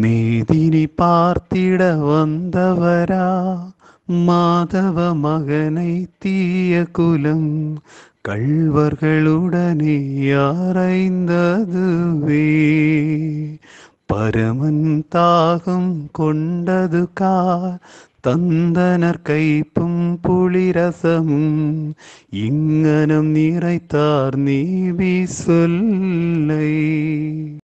மேதினி பார்த்திட வந்தவரா மாதவ மகனை தீய குலம் கள்வர்களுடனே யாரைந்ததுவே பரமன் தாகம் கொண்டது கா தந்தனர் கைப்பும் புளிரசமும் இங்கனம் நிறைத்தார் நீ சொல்லை